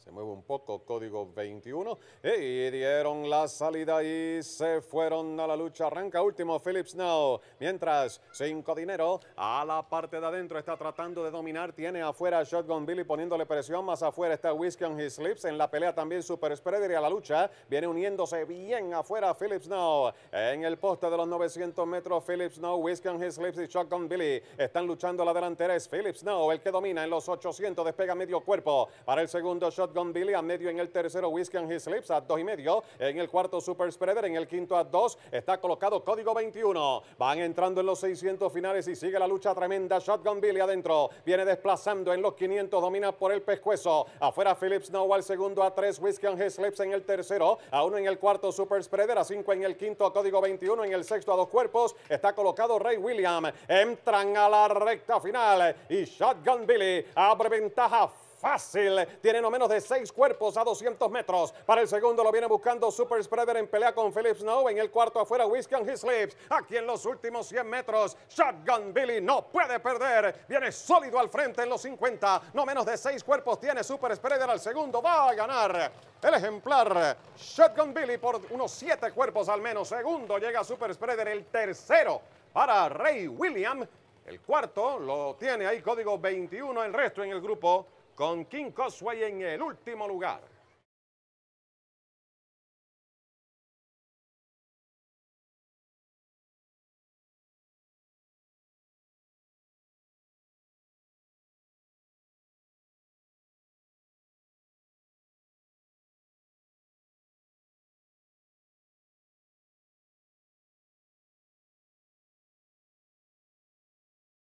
Se mueve un poco, código 21. Y dieron la salida y se fueron a la lucha. Arranca último Phillips Now. Mientras, cinco dinero a la parte de adentro. Está tratando de dominar. Tiene afuera Shotgun Billy poniéndole presión. Más afuera está Whiskey on His Lips. En la pelea también Super Spreader y a la lucha. Viene uniéndose bien afuera Phillips Now. En el poste de los 900 metros, Phillips Now, Whiskey on His Lips y Shotgun Billy están luchando la delantera. Es Phillips Now el que domina en los 800. Despega medio cuerpo para el segundo shot Shotgun Billy a medio en el tercero, Whiskey and His Lips a dos y medio. En el cuarto, Super Spreader. En el quinto a dos está colocado Código 21. Van entrando en los 600 finales y sigue la lucha tremenda. Shotgun Billy adentro. Viene desplazando en los 500. Domina por el pescuezo. Afuera Phillips Now al segundo a tres. Whiskey and His Lips en el tercero. A uno en el cuarto, Super Spreader. A cinco en el quinto, Código 21. En el sexto a dos cuerpos está colocado Ray William. Entran a la recta final y Shotgun Billy abre ventaja fácil. Tiene no menos de seis cuerpos a 200 metros. Para el segundo lo viene buscando Super Spreader en pelea con Phillips Now. En el cuarto afuera his lips. Aquí en los últimos 100 metros, Shotgun Billy no puede perder. Viene sólido al frente en los 50. No menos de seis cuerpos tiene Super Spreader al segundo. Va a ganar el ejemplar Shotgun Billy por unos siete cuerpos al menos. Segundo llega Super Spreader. El tercero para Rey William. El cuarto lo tiene ahí, código 21, el resto en el grupo con King Cosway en el último lugar.